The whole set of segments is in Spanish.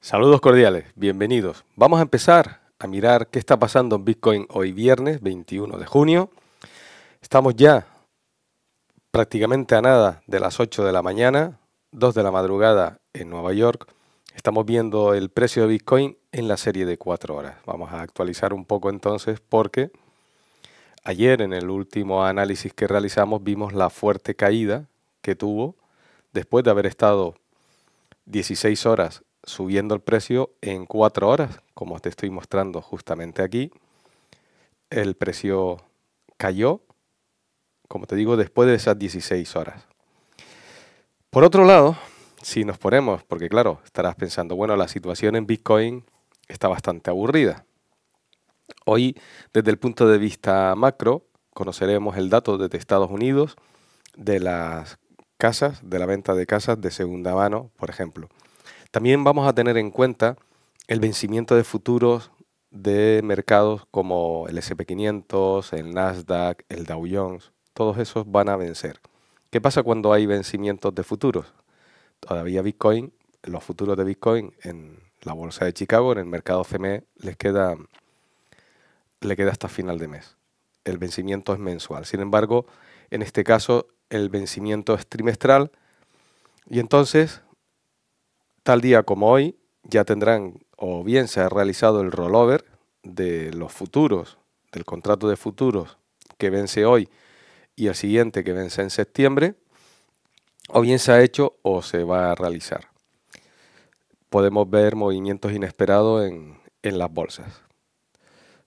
Saludos cordiales, bienvenidos. Vamos a empezar a mirar qué está pasando en Bitcoin hoy viernes 21 de junio. Estamos ya prácticamente a nada de las 8 de la mañana, 2 de la madrugada en Nueva York. Estamos viendo el precio de Bitcoin en la serie de 4 horas. Vamos a actualizar un poco entonces porque ayer en el último análisis que realizamos vimos la fuerte caída que tuvo después de haber estado 16 horas subiendo el precio en cuatro horas, como te estoy mostrando justamente aquí. El precio cayó, como te digo, después de esas 16 horas. Por otro lado, si nos ponemos, porque claro, estarás pensando, bueno, la situación en Bitcoin está bastante aburrida. Hoy, desde el punto de vista macro, conoceremos el dato desde Estados Unidos de las casas, de la venta de casas de segunda mano, por ejemplo. También vamos a tener en cuenta el vencimiento de futuros de mercados como el SP500, el Nasdaq, el Dow Jones, todos esos van a vencer. ¿Qué pasa cuando hay vencimientos de futuros? Todavía Bitcoin, los futuros de Bitcoin en la bolsa de Chicago, en el mercado CME, les queda, le queda hasta final de mes. El vencimiento es mensual. Sin embargo, en este caso, el vencimiento es trimestral y entonces tal día como hoy ya tendrán o bien se ha realizado el rollover de los futuros, del contrato de futuros que vence hoy y el siguiente que vence en septiembre, o bien se ha hecho o se va a realizar. Podemos ver movimientos inesperados en, las bolsas.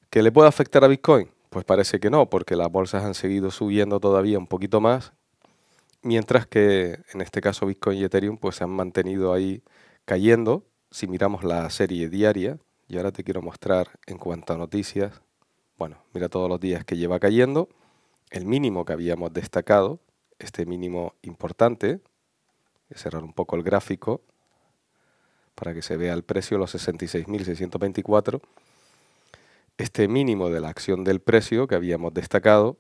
¿Que le puede afectar a Bitcoin? Pues parece que no, porque las bolsas han seguido subiendo todavía un poquito más, mientras que en este caso Bitcoin y Ethereum pues se han mantenido ahí cayendo si miramos la serie diaria. Y ahora te quiero mostrar en cuanto a noticias. Bueno, mira todos los días que lleva cayendo. El mínimo que habíamos destacado, este mínimo importante. Voy cerrar un poco el gráfico para que se vea el precio, los 66.624. Este mínimo de la acción del precio que habíamos destacado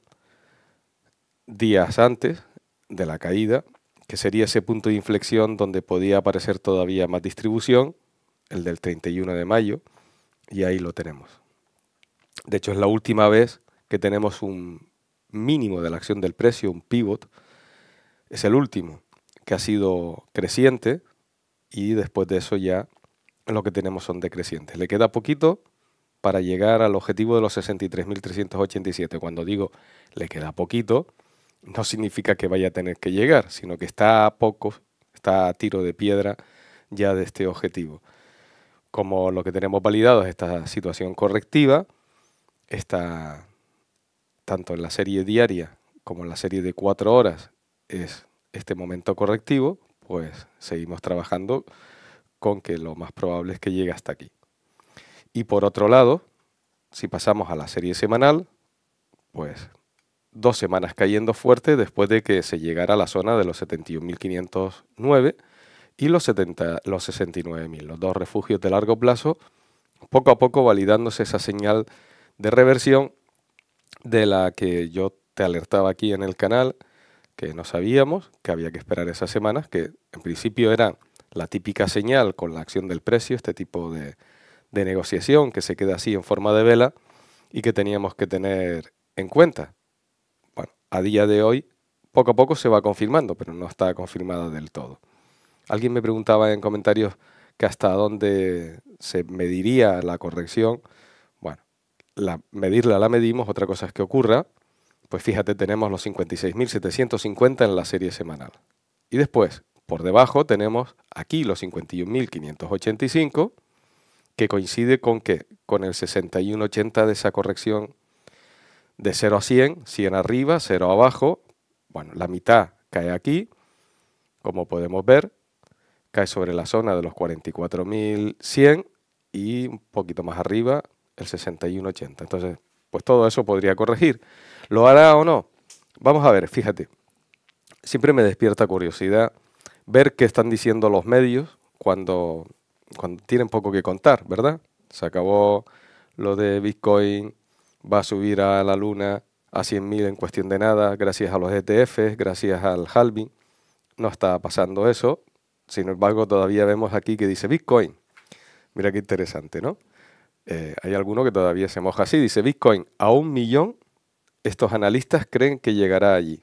días antes de la caída que sería ese punto de inflexión donde podía aparecer todavía más distribución, el del 31 de mayo, y ahí lo tenemos. De hecho, es la última vez que tenemos un mínimo de la acción del precio, un pivot, es el último que ha sido creciente y después de eso ya lo que tenemos son decrecientes. Le queda poquito para llegar al objetivo de los 63.387. Cuando digo le queda poquito, no significa que vaya a tener que llegar, sino que está a poco, está a tiro de piedra ya de este objetivo. Como lo que tenemos validado es esta situación correctiva, está tanto en la serie diaria como en la serie de cuatro horas es este momento correctivo, pues seguimos trabajando con que lo más probable es que llegue hasta aquí. Y por otro lado, si pasamos a la serie semanal, pues dos semanas cayendo fuerte después de que se llegara a la zona de los 71.509 y los, los 69.000, los dos refugios de largo plazo, poco a poco validándose esa señal de reversión de la que yo te alertaba aquí en el canal, que no sabíamos, que había que esperar esas semanas, que en principio era la típica señal con la acción del precio, este tipo de, de negociación que se queda así en forma de vela y que teníamos que tener en cuenta a día de hoy poco a poco se va confirmando, pero no está confirmada del todo. Alguien me preguntaba en comentarios que hasta dónde se mediría la corrección. Bueno, la, medirla la medimos, otra cosa es que ocurra. Pues fíjate, tenemos los 56.750 en la serie semanal. Y después, por debajo, tenemos aquí los 51.585, que coincide con qué? Con el 61.80 de esa corrección de 0 a 100, 100 arriba, 0 abajo. Bueno, la mitad cae aquí, como podemos ver, cae sobre la zona de los 44.100 y un poquito más arriba el 61.80. Entonces, pues todo eso podría corregir. ¿Lo hará o no? Vamos a ver, fíjate. Siempre me despierta curiosidad ver qué están diciendo los medios cuando, cuando tienen poco que contar, ¿verdad? Se acabó lo de Bitcoin va a subir a la luna a 100.000 en cuestión de nada, gracias a los ETFs, gracias al halving. No está pasando eso. Sin embargo, todavía vemos aquí que dice Bitcoin. Mira qué interesante, ¿no? Eh, hay alguno que todavía se moja así. Dice Bitcoin a un millón. Estos analistas creen que llegará allí.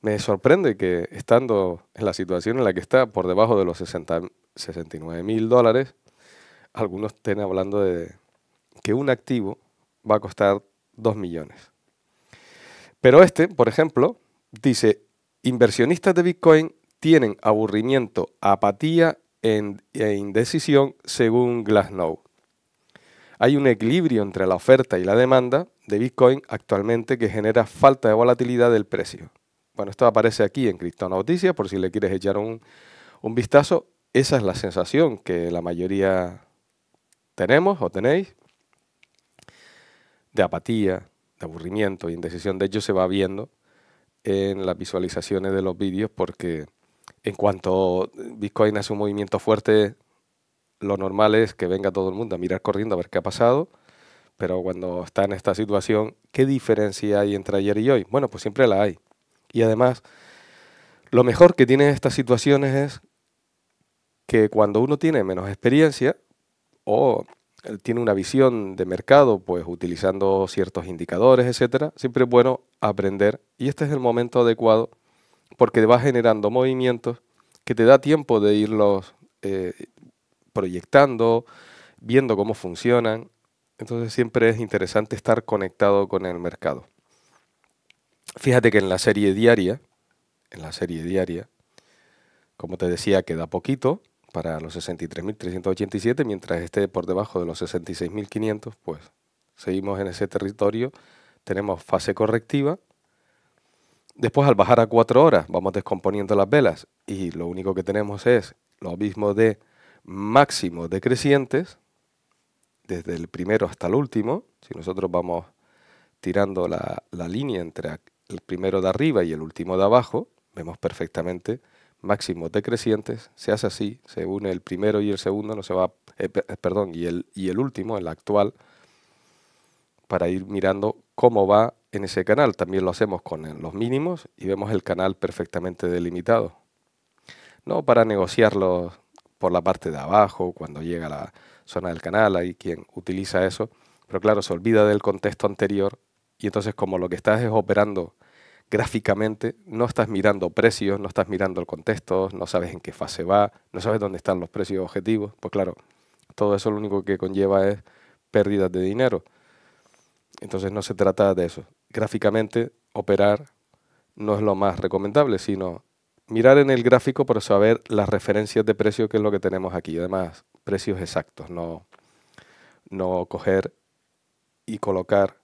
Me sorprende que estando en la situación en la que está, por debajo de los 69.000 dólares, algunos estén hablando de que un activo va a costar 2 millones. Pero este, por ejemplo, dice, inversionistas de Bitcoin tienen aburrimiento, apatía e indecisión según Glassnow. Hay un equilibrio entre la oferta y la demanda de Bitcoin actualmente que genera falta de volatilidad del precio. Bueno, esto aparece aquí en noticia por si le quieres echar un, un vistazo. Esa es la sensación que la mayoría tenemos o tenéis de apatía, de aburrimiento y indecisión. De hecho, se va viendo en las visualizaciones de los vídeos porque en cuanto Bitcoin hace un movimiento fuerte, lo normal es que venga todo el mundo a mirar corriendo a ver qué ha pasado. Pero cuando está en esta situación, ¿qué diferencia hay entre ayer y hoy? Bueno, pues siempre la hay. Y además, lo mejor que tienen estas situaciones es que cuando uno tiene menos experiencia o tiene una visión de mercado, pues utilizando ciertos indicadores, etcétera, siempre es bueno aprender y este es el momento adecuado porque va generando movimientos que te da tiempo de irlos eh, proyectando, viendo cómo funcionan. Entonces siempre es interesante estar conectado con el mercado. Fíjate que en la serie diaria, en la serie diaria, como te decía, queda poquito, para los 63.387, mientras esté por debajo de los 66.500, pues seguimos en ese territorio, tenemos fase correctiva. Después al bajar a 4 horas vamos descomponiendo las velas y lo único que tenemos es lo mismo de máximo decrecientes, desde el primero hasta el último, si nosotros vamos tirando la, la línea entre el primero de arriba y el último de abajo, vemos perfectamente máximos decrecientes, se hace así, se une el primero y el segundo, no se va, eh, eh, perdón, y el, y el último, el actual, para ir mirando cómo va en ese canal. También lo hacemos con eh, los mínimos y vemos el canal perfectamente delimitado. No para negociarlo por la parte de abajo, cuando llega a la zona del canal, hay quien utiliza eso, pero claro, se olvida del contexto anterior y entonces como lo que estás es operando gráficamente, no estás mirando precios, no estás mirando el contexto, no sabes en qué fase va, no sabes dónde están los precios objetivos. Pues claro, todo eso lo único que conlleva es pérdidas de dinero. Entonces no se trata de eso. Gráficamente, operar no es lo más recomendable, sino mirar en el gráfico para saber las referencias de precio, que es lo que tenemos aquí. Además, precios exactos, no, no coger y colocar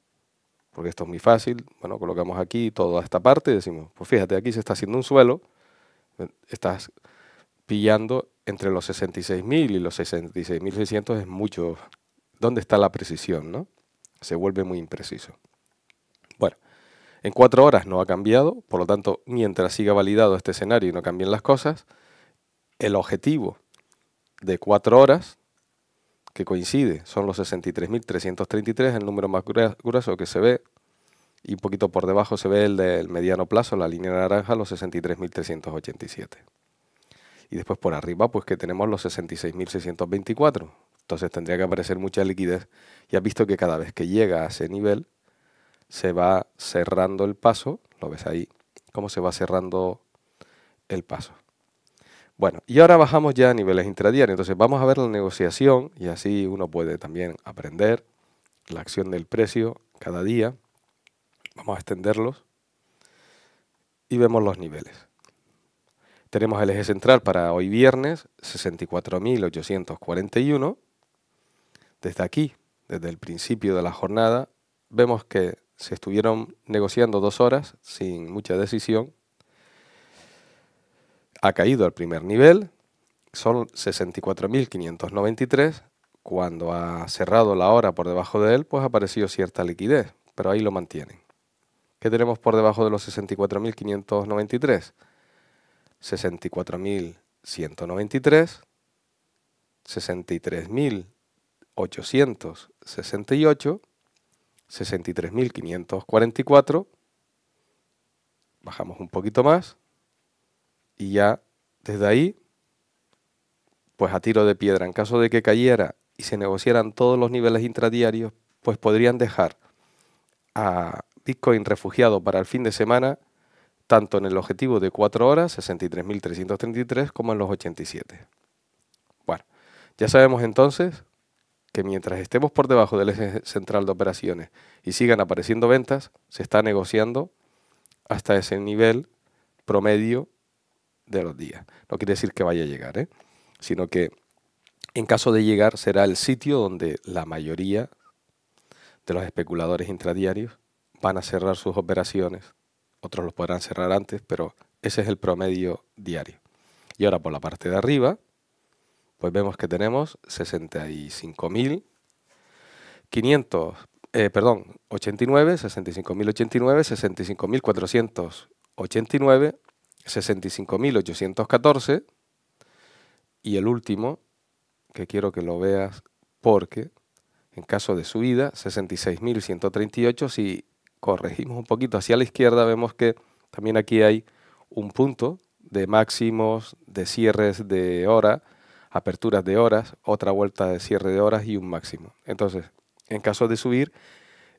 porque esto es muy fácil, bueno, colocamos aquí toda esta parte y decimos, pues fíjate, aquí se está haciendo un suelo, estás pillando entre los 66.000 y los 66.600 es mucho. ¿Dónde está la precisión? No? Se vuelve muy impreciso. Bueno, en cuatro horas no ha cambiado, por lo tanto, mientras siga validado este escenario y no cambien las cosas, el objetivo de cuatro horas que coincide, son los 63.333, el número más grueso que se ve, y un poquito por debajo se ve el del mediano plazo, la línea naranja, los 63.387. Y después por arriba, pues que tenemos los 66.624. Entonces tendría que aparecer mucha liquidez. Y has visto que cada vez que llega a ese nivel, se va cerrando el paso, lo ves ahí, cómo se va cerrando el paso. Bueno, y ahora bajamos ya a niveles intradiarios. Entonces vamos a ver la negociación y así uno puede también aprender la acción del precio cada día. Vamos a extenderlos y vemos los niveles. Tenemos el eje central para hoy viernes, 64.841. Desde aquí, desde el principio de la jornada, vemos que se estuvieron negociando dos horas sin mucha decisión ha caído al primer nivel, son 64.593. Cuando ha cerrado la hora por debajo de él, pues ha aparecido cierta liquidez, pero ahí lo mantienen. ¿Qué tenemos por debajo de los 64.593? 64.193, 63.868, 63.544, bajamos un poquito más, y ya desde ahí, pues a tiro de piedra, en caso de que cayera y se negociaran todos los niveles intradiarios, pues podrían dejar a Bitcoin refugiado para el fin de semana, tanto en el objetivo de 4 horas, 63.333, como en los 87. Bueno, ya sabemos entonces que mientras estemos por debajo del eje central de operaciones y sigan apareciendo ventas, se está negociando hasta ese nivel promedio de los días. No quiere decir que vaya a llegar, ¿eh? sino que en caso de llegar será el sitio donde la mayoría de los especuladores intradiarios van a cerrar sus operaciones. Otros los podrán cerrar antes, pero ese es el promedio diario. Y ahora por la parte de arriba, pues vemos que tenemos 65.500, eh, perdón, 89, 65.089, 65.489, 65.814. Y el último, que quiero que lo veas porque en caso de subida, 66.138. Si corregimos un poquito hacia la izquierda, vemos que también aquí hay un punto de máximos, de cierres de hora, aperturas de horas, otra vuelta de cierre de horas y un máximo. Entonces, en caso de subir,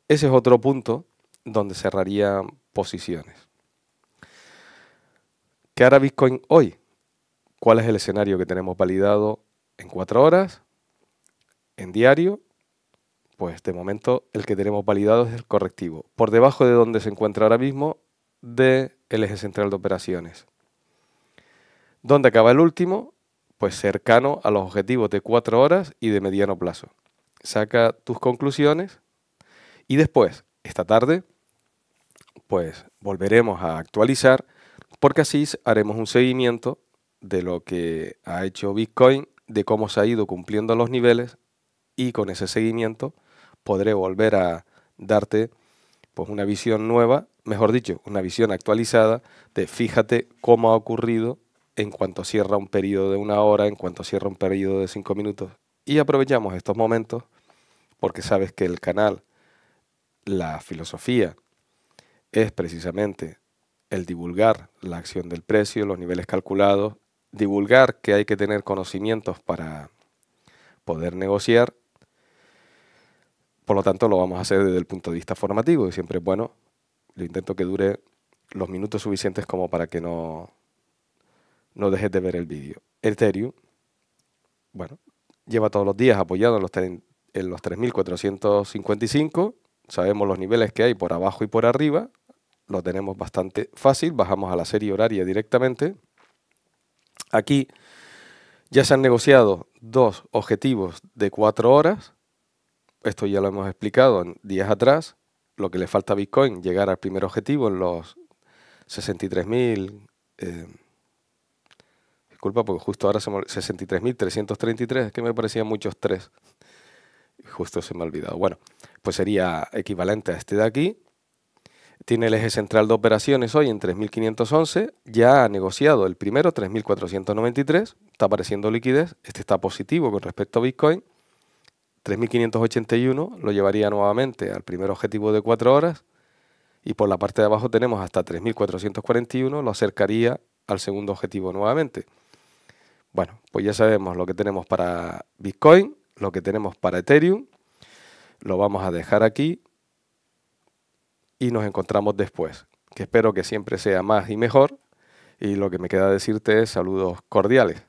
ese es otro punto donde cerrarían posiciones. ¿Qué hará Bitcoin hoy? ¿Cuál es el escenario que tenemos validado en cuatro horas? ¿En diario? Pues de momento el que tenemos validado es el correctivo, por debajo de donde se encuentra ahora mismo del el eje central de operaciones. ¿Dónde acaba el último? Pues cercano a los objetivos de cuatro horas y de mediano plazo. Saca tus conclusiones y después, esta tarde, pues volveremos a actualizar porque así haremos un seguimiento de lo que ha hecho Bitcoin, de cómo se ha ido cumpliendo los niveles y con ese seguimiento podré volver a darte pues una visión nueva, mejor dicho, una visión actualizada de fíjate cómo ha ocurrido en cuanto cierra un periodo de una hora, en cuanto cierra un periodo de cinco minutos. Y aprovechamos estos momentos porque sabes que el canal, la filosofía, es precisamente el divulgar la acción del precio, los niveles calculados, divulgar que hay que tener conocimientos para poder negociar. Por lo tanto, lo vamos a hacer desde el punto de vista formativo y siempre es bueno. lo intento que dure los minutos suficientes como para que no, no dejes de ver el vídeo. Ethereum, bueno, lleva todos los días apoyado en los, en los 3.455. Sabemos los niveles que hay por abajo y por arriba lo tenemos bastante fácil. Bajamos a la serie horaria directamente. Aquí ya se han negociado dos objetivos de cuatro horas. Esto ya lo hemos explicado en días atrás. Lo que le falta a Bitcoin, llegar al primer objetivo en los 63.000... Eh, disculpa, porque justo ahora se 63.333, que me parecían muchos tres. Justo se me ha olvidado. Bueno, pues sería equivalente a este de aquí tiene el eje central de operaciones hoy en 3.511, ya ha negociado el primero 3.493, está apareciendo liquidez, este está positivo con respecto a Bitcoin, 3.581 lo llevaría nuevamente al primer objetivo de 4 horas y por la parte de abajo tenemos hasta 3.441, lo acercaría al segundo objetivo nuevamente. Bueno, pues ya sabemos lo que tenemos para Bitcoin, lo que tenemos para Ethereum, lo vamos a dejar aquí y nos encontramos después, que espero que siempre sea más y mejor. Y lo que me queda decirte es saludos cordiales.